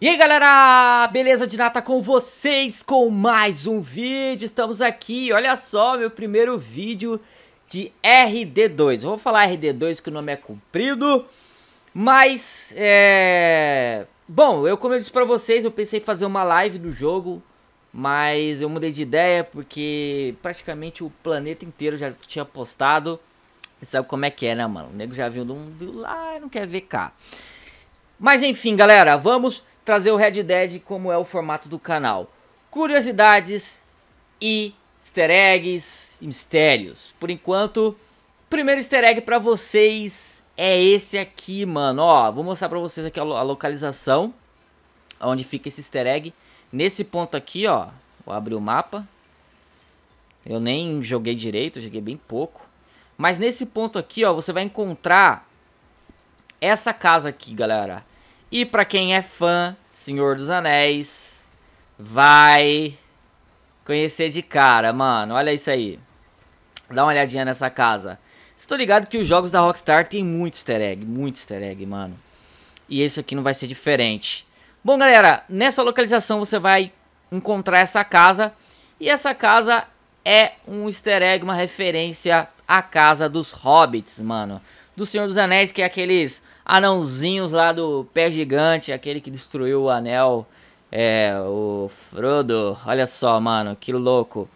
E aí galera, beleza de nata com vocês com mais um vídeo, estamos aqui, olha só meu primeiro vídeo de RD2, Eu vou falar RD2 que o nome é comprido, mas é... Bom, eu como eu disse pra vocês, eu pensei em fazer uma live do jogo, mas eu mudei de ideia porque praticamente o planeta inteiro já tinha postado, e sabe como é que é né mano, o nego já viu, não viu lá, não quer ver cá. Mas enfim galera, vamos trazer o Red Dead como é o formato do canal. Curiosidades e easter eggs e mistérios. Por enquanto, primeiro easter egg pra vocês é esse aqui, mano. Ó, vou mostrar pra vocês aqui a, localização. Onde fica esse easter egg. Nesse ponto aqui, ó. Vou abrir o mapa. Eu nem joguei direito, joguei bem pouco. Mas nesse ponto aqui, ó, você vai encontrar essa casa aqui, galera. E para quem é fã Senhor dos Anéis, vai conhecer de cara, mano. Olha isso aí. Dá uma olhadinha nessa casa. Estou ligado que os jogos da Rockstar tem muito easter egg, muito easter egg, mano. E isso aqui não vai ser diferente. Bom, galera, nessa localização você vai encontrar essa casa. E essa casa é um easter egg, uma referência à casa dos hobbits, mano do Senhor dos Anéis, que é aqueles anãozinhos lá do pé gigante, aquele que destruiu o anel. É, o Frodo. Olha só, mano, que louco.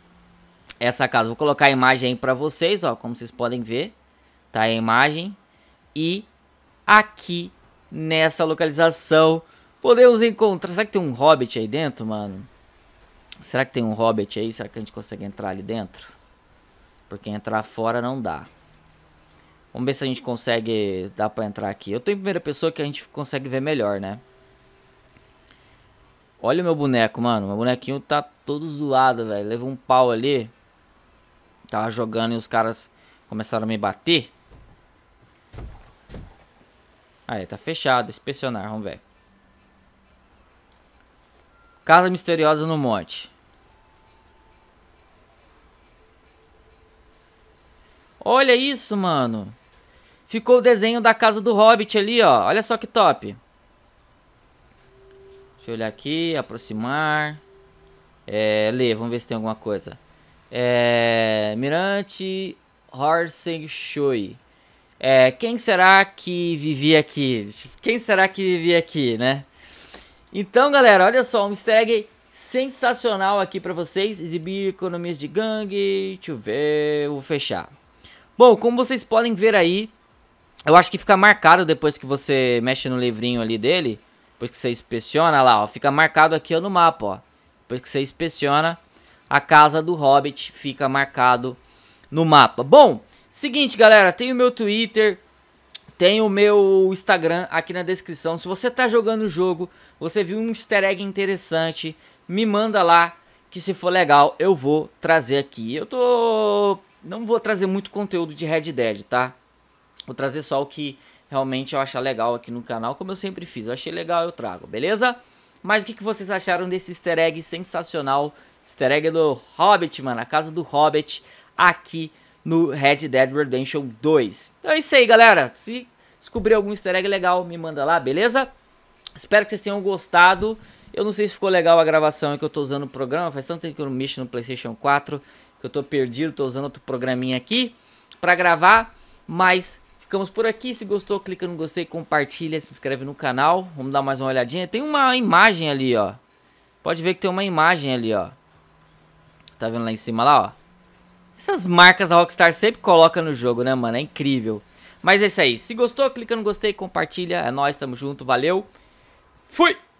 Essa casa. Vou colocar a imagem aí pra vocês, ó, como vocês podem ver. Tá a imagem. E aqui, nessa localização, podemos encontrar... Será que tem um Hobbit aí dentro, mano? Será que tem um Hobbit aí? Será que a gente consegue entrar ali dentro? Porque entrar fora não dá. Vamos ver se a gente consegue. Dá pra entrar aqui. Eu tô em primeira pessoa que a gente consegue ver melhor, né? Olha o meu boneco, mano. Meu bonequinho tá todo zoado, velho. Levou um pau ali. Tava jogando e os caras começaram a me bater. Aí, tá fechado. Inspecionar, vamos ver. Casa misteriosa no monte. Olha isso, mano. Ficou o desenho da casa do Hobbit ali, ó. Olha só que top. Deixa eu olhar aqui, aproximar. É, ler, vamos ver se tem alguma coisa. É, Mirante Horseng Shui. É, quem será que vivia aqui? Quem será que vivia aqui, né? Então, galera, olha só, um easter egg sensacional aqui para vocês. Exibir economias de gangue. Deixa eu ver, vou fechar. Bom, como vocês podem ver aí, eu acho que fica marcado depois que você mexe no livrinho ali dele, depois que você inspeciona lá, ó, fica marcado aqui ó, no mapa, ó. Depois que você inspeciona, a casa do Hobbit fica marcado no mapa. Bom, seguinte, galera, tem o meu Twitter, tem o meu Instagram aqui na descrição. Se você tá jogando o jogo, você viu um easter egg interessante, me manda lá que se for legal eu vou trazer aqui. Eu tô não vou trazer muito conteúdo de Red Dead, tá? Vou trazer só o que realmente eu achar legal aqui no canal, como eu sempre fiz. Eu achei legal, eu trago, beleza? Mas o que, que vocês acharam desse easter egg sensacional? Easter egg do Hobbit, mano, a casa do Hobbit aqui no Red Dead Redemption 2. Então é isso aí, galera. Se descobrir algum easter egg legal, me manda lá, beleza? Espero que vocês tenham gostado. Eu não sei se ficou legal a gravação é que eu tô usando o programa. Faz tanto tempo que eu não mexo no PlayStation 4 que eu tô perdido, tô usando outro programinha aqui para gravar, mas Ficamos por aqui. Se gostou, clica no gostei, compartilha, se inscreve no canal. Vamos dar mais uma olhadinha. Tem uma imagem ali, ó. Pode ver que tem uma imagem ali, ó. Tá vendo lá em cima lá, ó? Essas marcas a Rockstar sempre coloca no jogo, né, mano? É incrível. Mas é isso aí. Se gostou, clica no gostei, compartilha. É nóis, tamo junto, valeu. Fui!